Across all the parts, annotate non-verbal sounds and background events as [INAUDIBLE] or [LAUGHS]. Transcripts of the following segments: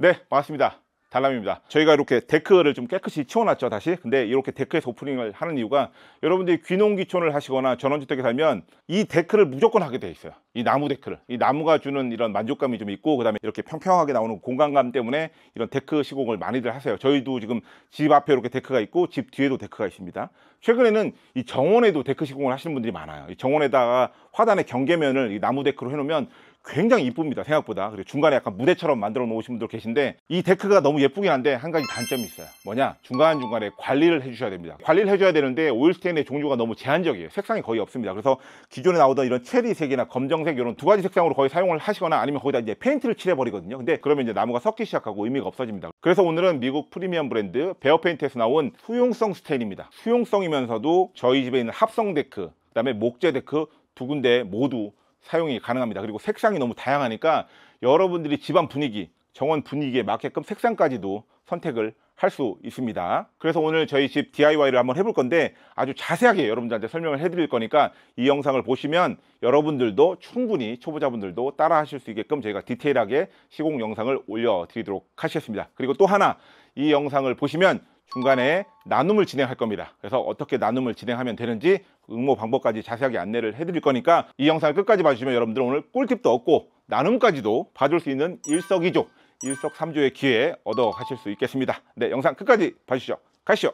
네 반갑습니다 달람입니다 저희가 이렇게 데크를 좀 깨끗이 치워놨죠 다시 근데 이렇게 데크에서 오프닝을 하는 이유가 여러분들이 귀농귀촌을 하시거나 전원주택에 살면 이 데크를 무조건 하게 돼 있어요 이 나무 데크를 이 나무가 주는 이런 만족감이 좀 있고 그 다음에 이렇게 평평하게 나오는 공간감 때문에 이런 데크 시공을 많이들 하세요 저희도 지금 집 앞에 이렇게 데크가 있고 집 뒤에도 데크가 있습니다 최근에는 이 정원에도 데크 시공을 하시는 분들이 많아요 이 정원에다가 화단의 경계면을 이 나무 데크로 해놓으면 굉장히 이쁩니다 생각보다 그리고 중간에 약간 무대처럼 만들어 놓으신 분들 계신데 이 데크가 너무 예쁘긴 한데 한 가지 단점이 있어요 뭐냐 중간중간에 관리를 해주셔야 됩니다 관리를 해줘야 되는데 오일스테인의 종류가 너무 제한적이에요 색상이 거의 없습니다 그래서 기존에 나오던 이런 체리색이나 검정색 이런 두 가지 색상으로 거의 사용을 하시거나 아니면 거기다 이제 페인트를 칠해버리거든요 근데 그러면 이제 나무가 섞기 시작하고 의미가 없어집니다 그래서 오늘은 미국 프리미엄 브랜드 베어페인트에서 나온 수용성 스테인입니다 수용성이면서도 저희 집에 있는 합성 데크 그 다음에 목재 데크 두 군데 모두 사용이 가능합니다. 그리고 색상이 너무 다양하니까 여러분들이 집안 분위기, 정원 분위기에 맞게끔 색상까지도 선택을 할 수 있습니다. 그래서 오늘 저희 집 DIY를 한번 해볼 건데 아주 자세하게 여러분들한테 설명을 해드릴 거니까 이 영상을 보시면 여러분들도 충분히 초보자분들도 따라 하실 수 있게끔 제가 디테일하게 시공 영상을 올려드리도록 하시겠습니다. 그리고 또 하나 이 영상을 보시면 중간에 나눔을 진행할 겁니다. 그래서 어떻게 나눔을 진행하면 되는지 응모 방법까지 자세하게 안내를 해드릴 거니까 이 영상을 끝까지 봐주시면 여러분들 오늘 꿀팁도 얻고 나눔까지도 봐줄 수 있는 일석이조, 일석삼조의 기회 얻어 가실 수 있겠습니다. 네, 영상 끝까지 봐주시죠. 가시죠.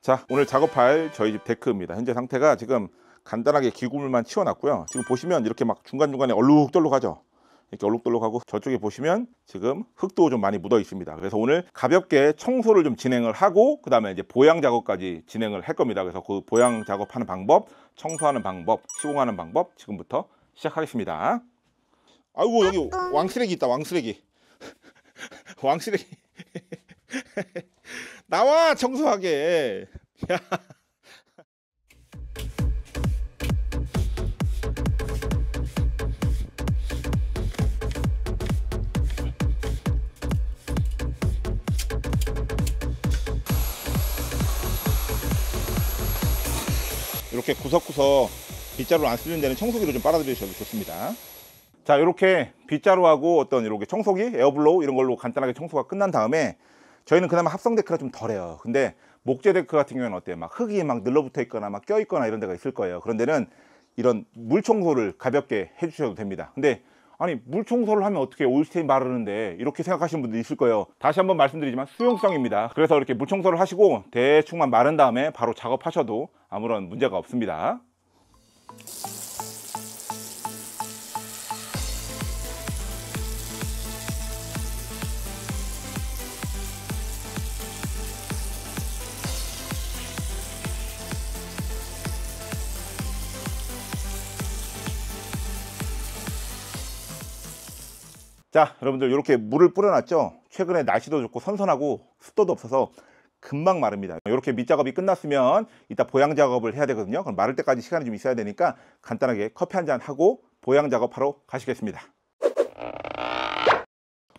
자, 오늘 작업할 저희 집 데크입니다. 현재 상태가 지금 간단하게 기구물만 치워놨고요. 지금 보시면 이렇게 막 중간중간에 얼룩덜룩하죠. 이렇게 얼룩덜룩하고 저쪽에 보시면 지금 흙도 좀 많이 묻어 있습니다. 그래서 오늘 가볍게 청소를 좀 진행을 하고 그 다음에 이제 보양 작업까지 진행을 할 겁니다. 그래서 그 보양 작업하는 방법, 청소하는 방법, 시공하는 방법 지금부터 시작하겠습니다. 아이고 여기 왕쓰레기 있다 왕쓰레기 [LAUGHS] 왕쓰레기 [LAUGHS] 나와 청소하게 [LAUGHS] 야 이렇게 구석구석 빗자루 안 쓰는 데는 청소기로 좀 빨아들이셔도 좋습니다 자 이렇게 빗자루하고 어떤 이렇게 청소기 에어블로우 이런 걸로 간단하게 청소가 끝난 다음에 저희는 그나마 합성 데크가 좀 덜해요 근데 목재 데크 같은 경우에는 어때요 막 흙이 막 늘러붙어 있거나 막 껴 있거나 이런 데가 있을 거예요 그런 데는 이런 물 청소를 가볍게 해주셔도 됩니다 근데 아니 물 청소를 하면 어떻게 올스테인 바르는데 이렇게 생각하시는 분들 있을 거예요 다시 한번 말씀드리지만 수용성입니다 그래서 이렇게 물 청소를 하시고 대충만 마른 다음에 바로 작업하셔도 아무런 문제가 없습니다. 자 여러분들 이렇게 물을 뿌려놨죠 최근에 날씨도 좋고 선선하고 습도도 없어서 금방 마릅니다. 이렇게 밑작업이 끝났으면 이따 보양 작업을 해야 되거든요. 그럼 마를 때까지 시간이 좀 있어야 되니까 간단하게 커피 한잔 하고 보양 작업하러 가시겠습니다.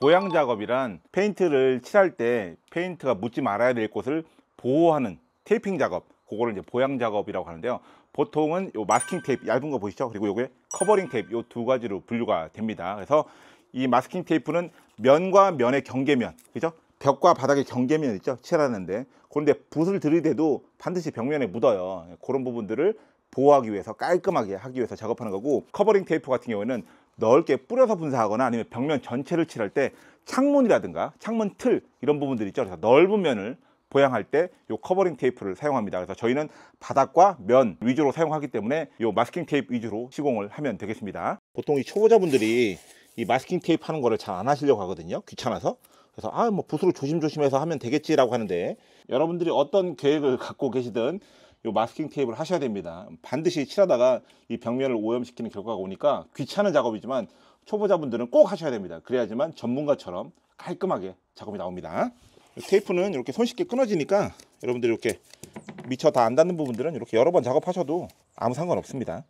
보양 작업이란 페인트를 칠할 때 페인트가 묻지 말아야 될 곳을 보호하는 테이핑 작업 그거를 이제 보양 작업이라고 하는데요 보통은 요 마스킹 테이프 얇은 거보시죠 그리고 요게 커버링 테이프 요 두 가지로 분류가 됩니다 그래서 이 마스킹 테이프는 면과 면의 경계면 그죠 벽과 바닥의 경계면 있죠 칠하는데 그런데 붓을 들이대도 반드시 벽면에 묻어요 그런 부분들을 보호하기 위해서 깔끔하게 하기 위해서 작업하는 거고 커버링 테이프 같은 경우에는 넓게 뿌려서 분사하거나 아니면 벽면 전체를 칠할 때 창문이라든가 창문 틀 이런 부분들 있죠 그래서 넓은 면을 보양할 때이 커버링 테이프를 사용합니다 그래서 저희는 바닥과 면 위주로 사용하기 때문에 이 마스킹 테이프 위주로 시공을 하면 되겠습니다 보통 이 초보자분들이 이 마스킹 테이프 하는 거를 잘 안 하시려고 하거든요 귀찮아서 그래서 아 뭐 붓으로 조심조심해서 하면 되겠지라고 하는데 여러분들이 어떤 계획을 갖고 계시든 이 마스킹 테이프를 하셔야 됩니다. 반드시 칠하다가 이 벽면을 오염시키는 결과가 오니까 귀찮은 작업이지만 초보자분들은 꼭 하셔야 됩니다. 그래야지만 전문가처럼 깔끔하게 작업이 나옵니다. 테이프는 이렇게 손쉽게 끊어지니까 여러분들이 이렇게 미처 다 안 닿는 부분들은 이렇게 여러 번 작업하셔도 아무 상관없습니다.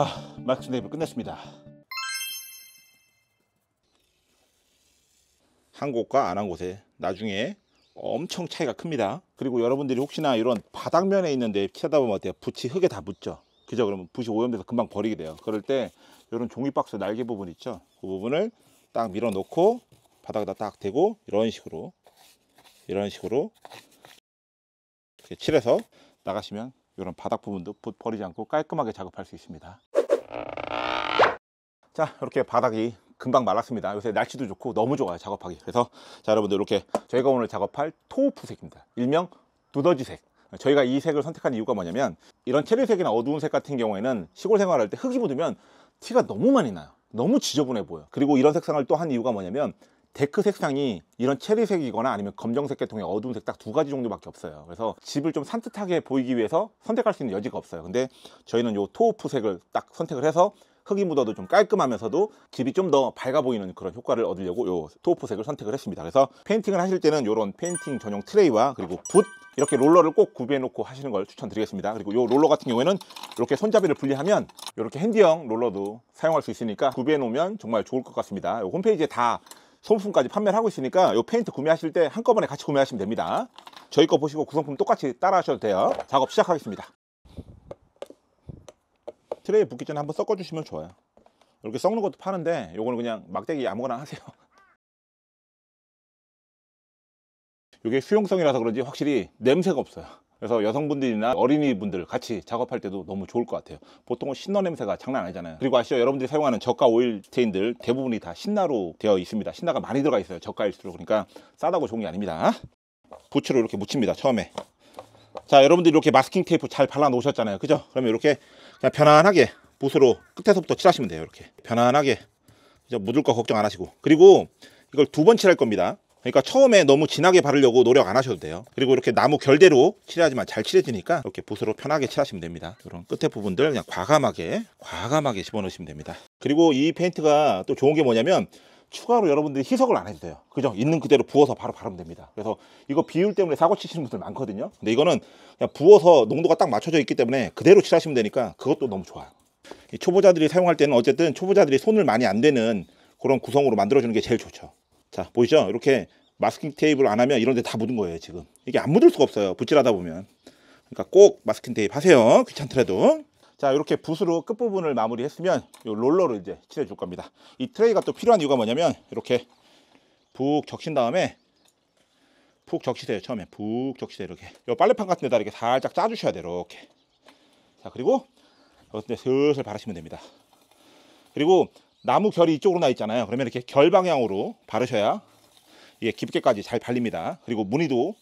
아, 막스 네이버 끝냈습니다. 한 곳과 안 한 곳에 나중에 엄청 차이가 큽니다. 그리고 여러분들이 혹시나 이런 바닥면에 있는데 피하다 보면 어때요? 붓이 흙에 다붙죠 그죠? 그러면 붓이 오염돼서 금방 버리게 돼요. 그럴 때 이런 종이박스 날개 부분 있죠? 그 부분을 딱 밀어놓고 바닥에다 딱 대고 이런 식으로 이런 식으로 칠해서 나가시면 이런 바닥 부분도 버리지 않고 깔끔하게 작업할 수 있습니다. 자 이렇게 바닥이 금방 말랐습니다 요새 날씨도 좋고 너무 좋아요 작업하기 그래서 자 여러분들 이렇게 저희가 오늘 작업할 토우프색입니다 일명 두더지색 저희가 이 색을 선택한 이유가 뭐냐면 이런 체리색이나 어두운 색 같은 경우에는 시골 생활할 때 흙이 묻으면 티가 너무 많이 나요 너무 지저분해 보여 그리고 이런 색상을 또 한 이유가 뭐냐면 데크 색상이 이런 체리색이거나 아니면 검정색 계통의 어두운 색 딱 두 가지 정도밖에 없어요 그래서 집을 좀 산뜻하게 보이기 위해서 선택할 수 있는 여지가 없어요 근데 저희는 요 토오프 색을 딱 선택을 해서 흙이 묻어도 좀 깔끔하면서도 집이 좀 더 밝아 보이는 그런 효과를 얻으려고 요 토오프색을 선택을 했습니다 그래서 페인팅을 하실 때는 요런 페인팅 전용 트레이와 그리고 붓 이렇게 롤러를 꼭 구비해 놓고 하시는 걸 추천드리겠습니다 그리고 요 롤러 같은 경우에는 이렇게 손잡이를 분리하면 이렇게 핸디형 롤러도 사용할 수 있으니까 구비해 놓으면 정말 좋을 것 같습니다 홈페이지에 다 소품까지 판매를 하고 있으니까 이 페인트 구매하실 때 한꺼번에 같이 구매하시면 됩니다 저희 거 보시고 구성품 그 똑같이 따라 하셔도 돼요 작업 시작하겠습니다 트레이 붓기 전에 한번 섞어주시면 좋아요 이렇게 섞는 것도 파는데 요거는 그냥 막대기 아무거나 하세요 이게 [LAUGHS] 수용성이라서 그런지 확실히 냄새가 없어요 그래서 여성분들이나 어린이분들 같이 작업할 때도 너무 좋을 것 같아요 보통은 신너 냄새가 장난 아니잖아요 그리고 아시죠 여러분들이 사용하는 저가 오일 스테인들 대부분이 다 신나로 되어 있습니다 신나가 많이 들어가 있어요 저가일수록 그러니까 싸다고 좋은 게 아닙니다 부츠로 이렇게 묻힙니다 처음에 자 여러분들이 이렇게 마스킹 테이프 잘 발라 놓으셨잖아요 그죠 그러면 이렇게 그냥 편안하게 붓으로 끝에서부터 칠하시면 돼요 이렇게 편안하게 이제 묻을 거 걱정 안 하시고 그리고 이걸 두 번 칠할 겁니다 그러니까 처음에 너무 진하게 바르려고 노력 안 하셔도 돼요 그리고 이렇게 나무 결대로 칠하지만 잘 칠해지니까 이렇게 붓으로 편하게 칠하시면 됩니다 그런 끝에 부분들 그냥 과감하게 과감하게 집어넣으시면 됩니다 그리고 이 페인트가 또 좋은 게 뭐냐면 추가로 여러분들이 희석을 안 해도 돼요 그죠? 있는 그대로 부어서 바로 바르면 됩니다 그래서 이거 비율 때문에 사고 치시는 분들 많거든요 근데 이거는 그냥 부어서 농도가 딱 맞춰져 있기 때문에 그대로 칠하시면 되니까 그것도 너무 좋아요 초보자들이 사용할 때는 어쨌든 초보자들이 손을 많이 안 대는 그런 구성으로 만들어주는 게 제일 좋죠 자 보이죠? 이렇게 마스킹 테이프를 안 하면 이런 데다 묻은 거예요 지금 이게 안 묻을 수가 없어요 붓질하다 보면 그러니까 꼭 마스킹 테이프 하세요 귀찮더라도 자 이렇게 붓으로 끝부분을 마무리했으면 이롤러를 이제 칠해 줄 겁니다 이 트레이가 또 필요한 이유가 뭐냐면 이렇게 푹 적신 다음에 푹 적시세요 처음에 푹 적시세요 이렇게 이 빨래판 같은 데다 이렇게 살짝 짜 주셔야 돼요 이렇게 자 그리고 이것에 슬슬 바르시면 됩니다 그리고 나무 결이 이쪽으로 나 있잖아요. 그러면 이렇게 결 방향으로 바르셔야 이게 깊게까지 잘 발립니다. 그리고 무늬도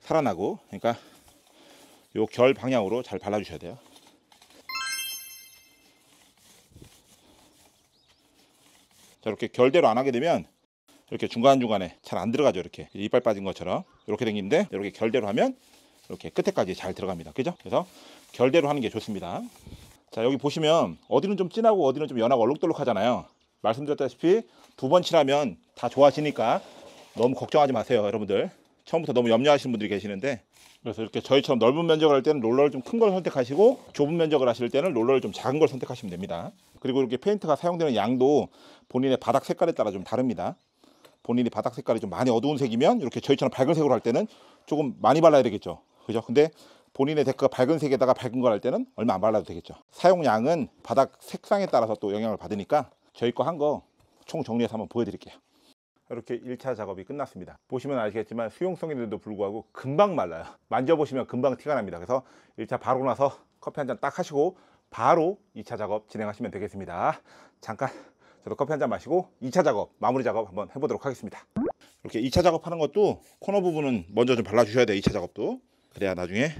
살아나고 그러니까 요 결 방향으로 잘 발라주셔야 돼요. 자 이렇게 결대로 안 하게 되면 이렇게 중간중간에 잘 안 들어가죠 이렇게 이빨 빠진 것처럼 이렇게 생긴데 이렇게 결대로 하면 이렇게 끝에까지 잘 들어갑니다 그죠 그래서 결대로 하는 게 좋습니다 자 여기 보시면 어디는 좀 진하고 어디는 좀 연하고 얼룩덜룩하잖아요 말씀드렸다시피 두 번 칠하면 다 좋아지니까 너무 걱정하지 마세요 여러분들 처음부터 너무 염려하시는 분들이 계시는데 그래서 이렇게 저희처럼 넓은 면적을 할 때는 롤러를 좀 큰 걸 선택하시고 좁은 면적을 하실 때는 롤러를 좀 작은 걸 선택하시면 됩니다 그리고 이렇게 페인트가 사용되는 양도 본인의 바닥 색깔에 따라 좀 다릅니다 본인이 바닥 색깔이 좀 많이 어두운 색이면 이렇게 저희처럼 밝은 색으로 할 때는 조금 많이 발라야 되겠죠 그죠 근데 본인의 데크가 밝은 색에다가 밝은 걸 할 때는 얼마 안 발라도 되겠죠 사용량은 바닥 색상에 따라서 또 영향을 받으니까 저희 거 한 거 총 정리해서 한번 보여드릴게요 이렇게 1차 작업이 끝났습니다 보시면 아시겠지만 수용성인데도 불구하고 금방 말라요 만져보시면 금방 티가 납니다 그래서 1차 바로 나서 커피 한 잔 딱 하시고 바로 2차 작업 진행하시면 되겠습니다 잠깐 저도 커피 한 잔 마시고 2차 작업 마무리 작업 한번 해보도록 하겠습니다 이렇게 2차 작업하는 것도 코너 부분은 먼저 좀 발라주셔야 돼요 2차 작업도 그래야 나중에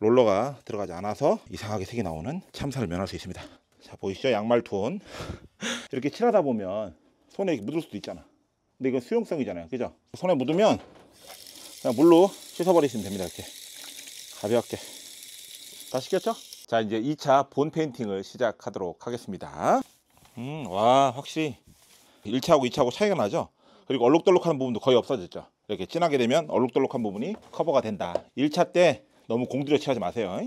롤러가 들어가지 않아서 이상하게 색이 나오는 참사를 면할 수 있습니다 자 보이시죠 양말 톤 [LAUGHS] 이렇게 칠하다 보면 손에 묻을 수도 있잖아 근데 이건 수용성이잖아요 그죠 손에 묻으면 그냥 물로 씻어버리시면 됩니다 이렇게 가볍게 다씻켰죠자 이제 2차 본 페인팅을 시작하도록 하겠습니다 음 와 확실히 1차하고 2차하고 차이가 나죠? 그리고 얼룩덜룩하는 부분도 거의 없어졌죠? 이렇게 진하게 되면 얼룩덜룩한 부분이 커버가 된다 1차 때 너무 공들여 칠하지 마세요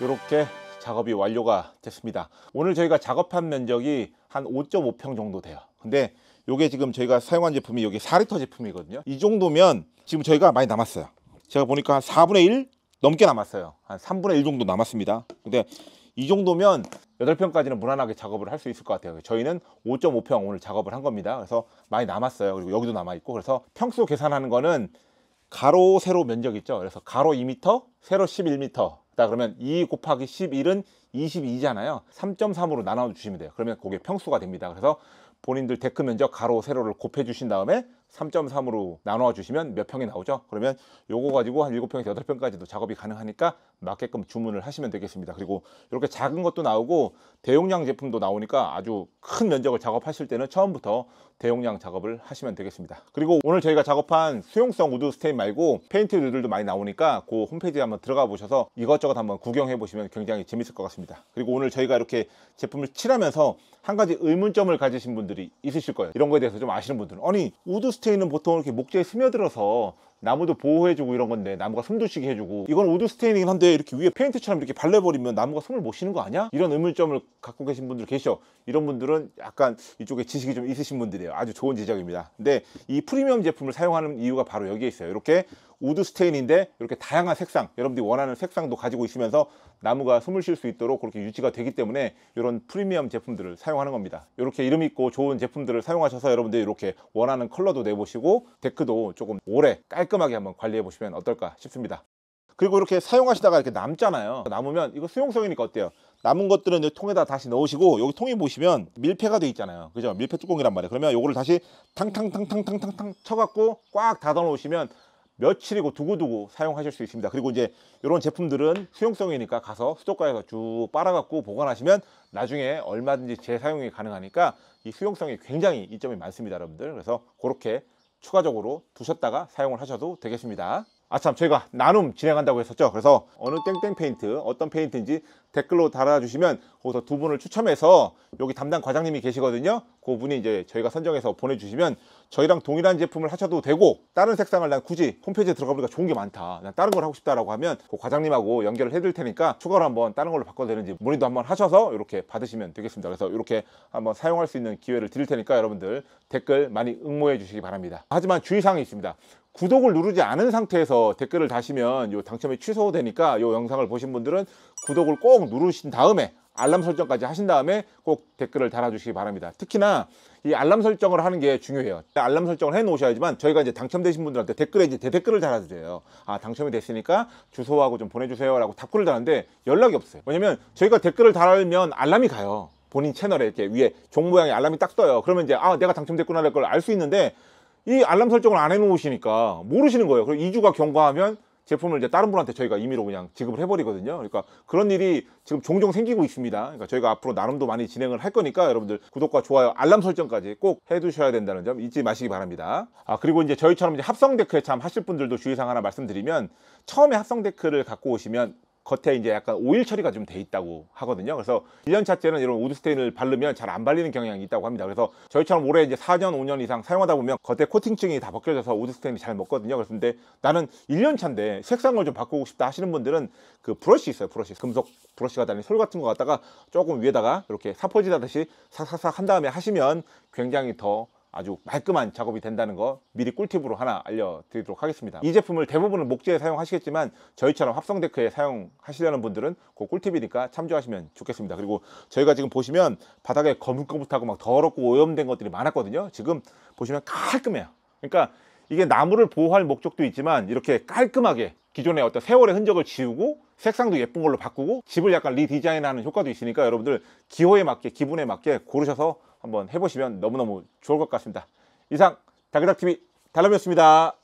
이렇게 작업이 완료가 됐습니다 오늘 저희가 작업한 면적이 한 5.5평 정도 돼요 근데 이게 지금 저희가 사용한 제품이 여기 4리터 제품이거든요 이 정도면 지금 저희가 많이 남았어요 제가 보니까 한 4분의 1 넘게 남았어요 한 3분의 1 정도 남았습니다 근데 이 정도면 8평까지는 무난하게 작업을 할 수 있을 것 같아요 저희는 5.5평 오늘 작업을 한 겁니다 그래서 많이 남았어요 그리고 여기도 남아있고 그래서 평수 계산하는 거는 가로 세로 면적 있죠 그래서 가로 2m 세로 11m 자 그러면 2 e 곱하기 11은 22잖아요 3.3으로 나눠 주시면 돼요 그러면 그게 평수가 됩니다 그래서 본인들 데크 면적 가로 세로를 곱해 주신 다음에 3.3으로 나눠 주시면 몇 평이 나오죠 그러면 요거 가지고 한 7평에서 8평까지도 작업이 가능하니까 맞게끔 주문을 하시면 되겠습니다. 그리고 이렇게 작은 것도 나오고 대용량 제품도 나오니까 아주 큰 면적을 작업하실 때는 처음부터 대용량 작업을 하시면 되겠습니다. 그리고 오늘 저희가 작업한 수용성 우드 스테인 말고 페인트 유들도 많이 나오니까 그 홈페이지에 한번 들어가 보셔서 이것저것 한번 구경해 보시면 굉장히 재밌을 것 같습니다. 그리고 오늘 저희가 이렇게 제품을 칠하면서 한 가지 의문점을 가지신 분들이 있으실 거예요. 이런 거에 대해서 좀 아시는 분들은 아니 우드 스테인은 보통 이렇게 목재에 스며들어서 나무도 보호해주고 이런 건데 나무가 숨도 쉬게 해주고 이건 우드 스테이긴 한데 이렇게 위에 페인트처럼 이렇게 발라버리면 나무가 숨을 못 쉬는 거 아니야? 이런 의문점을 갖고 계신 분들 계셔 이런 분들은 약간 이쪽에 지식이 좀 있으신 분들이에요 아주 좋은 지적입니다 근데 이 프리미엄 제품을 사용하는 이유가 바로 여기에 있어요 이렇게 우드 스테인인데 이렇게 다양한 색상 여러분들이 원하는 색상도 가지고 있으면서 나무가 숨을 쉴 수 있도록 그렇게 유지가 되기 때문에 이런 프리미엄 제품들을 사용하는 겁니다 이렇게 이름 있고 좋은 제품들을 사용하셔서 여러분들이 이렇게 원하는 컬러도 내보시고 데크도 조금 오래 깔끔하게 한번 관리해 보시면 어떨까 싶습니다 그리고 이렇게 사용하시다가 이렇게 남잖아요 남으면 이거 수용성이니까 어때요 남은 것들은 여기 통에다 다시 넣으시고 여기 통에 보시면 밀폐가 돼 있잖아요 그죠 밀폐 뚜껑이란 말이에요 그러면 요거를 다시 탕탕탕탕탕탕탕 쳐갖고 꽉 닫아 놓으시면 며칠이고 두고두고 사용하실 수 있습니다. 그리고 이제 이런 제품들은 수용성이니까 가서 수도가에서 쭉 빨아갖고 보관하시면 나중에 얼마든지 재사용이 가능하니까 이 수용성이 굉장히 이점이 많습니다, 여러분들. 그래서 그렇게 추가적으로 두셨다가 사용을 하셔도 되겠습니다. 아참 저희가 나눔 진행한다고 했었죠 그래서 어느 땡땡 페인트 어떤 페인트인지 댓글로 달아주시면 거기서 두 분을 추첨해서 여기 담당 과장님이 계시거든요 그 분이 이제 저희가 선정해서 보내주시면 저희랑 동일한 제품을 하셔도 되고 다른 색상을 난 굳이 홈페이지에 들어가 보니까 좋은 게 많다 난 다른 걸 하고 싶다라고 하면 그 과장님하고 연결을 해드릴 테니까 추가로 한번 다른 걸로 바꿔도 되는지 문의도 한번 하셔서 이렇게 받으시면 되겠습니다 그래서 이렇게 한번 사용할 수 있는 기회를 드릴 테니까 여러분들 댓글 많이 응모해 주시기 바랍니다 하지만 주의사항이 있습니다 구독을 누르지 않은 상태에서 댓글을 다시면 요 당첨이 취소되니까 요 영상을 보신 분들은 구독을 꼭 누르신 다음에 알람 설정까지 하신 다음에 꼭 댓글을 달아주시기 바랍니다. 특히나 이 알람 설정을 하는 게 중요해요. 알람 설정을 해 놓으셔야지만 저희가 이제 당첨되신 분들한테 댓글에 이제 대댓글을 달아주세요 아, 당첨이 됐으니까 주소하고 좀 보내주세요라고 답글을 달았는데 연락이 없어요. 왜냐면 저희가 댓글을 달면 알람이 가요. 본인 채널에 이렇게 위에 종 모양의 알람이 딱 떠요. 그러면 이제 아, 내가 당첨됐구나 할걸알 수 있는데 이 알람 설정을 안 해놓으시니까 모르시는 거예요. 그럼고 2주가 경과하면 제품을 이제 다른 분한테 저희가 임의로 그냥 지급을 해버리거든요. 그러니까 그런 일이 지금 종종 생기고 있습니다. 그러니까 저희가 앞으로 나름도 많이 진행을 할 거니까 여러분들 구독과 좋아요, 알람 설정까지 꼭 해두셔야 된다는 점 잊지 마시기 바랍니다. 아 그리고 이제 저희처럼 이제 합성 데크에 참 하실 분들도 주의사항 하나 말씀드리면 처음에 합성 데크를 갖고 오시면 겉에 이제 약간 오일 처리가 좀 돼 있다고 하거든요. 그래서 1년차 째는 이런 우드스테인을 바르면 잘 안 발리는 경향이 있다고 합니다. 그래서 저희처럼 올해 이제 4년, 5년 이상 사용하다 보면 겉에 코팅층이 다 벗겨져서 우드스테인이 잘 먹거든요. 그런데 나는 1년차인데 색상을 좀 바꾸고 싶다 하시는 분들은 그 브러쉬 있어요. 브러쉬. 금속 브러쉬가 달린 솔 같은 거 갖다가 조금 위에다가 이렇게 사포질하듯이 사사삭한 다음에 하시면 굉장히 더 아주 말끔한 작업이 된다는 거 미리 꿀팁으로 하나 알려드리도록 하겠습니다 이 제품을 대부분은 목재에 사용하시겠지만 저희처럼 합성 데크에 사용하시려는 분들은 그 꿀팁이니까 참조하시면 좋겠습니다 그리고 저희가 지금 보시면 바닥에 거뭇거뭇하고 막 더럽고 오염된 것들이 많았거든요 지금 보시면 깔끔해요 그러니까 이게 나무를 보호할 목적도 있지만 이렇게 깔끔하게 기존의 어떤 세월의 흔적을 지우고 색상도 예쁜 걸로 바꾸고 집을 약간 리디자인하는 효과도 있으니까 여러분들 기호에 맞게 기분에 맞게 고르셔서 한번 해보시면 너무너무 좋을 것 같습니다. 이상 다그닥TV 달람이었습니다.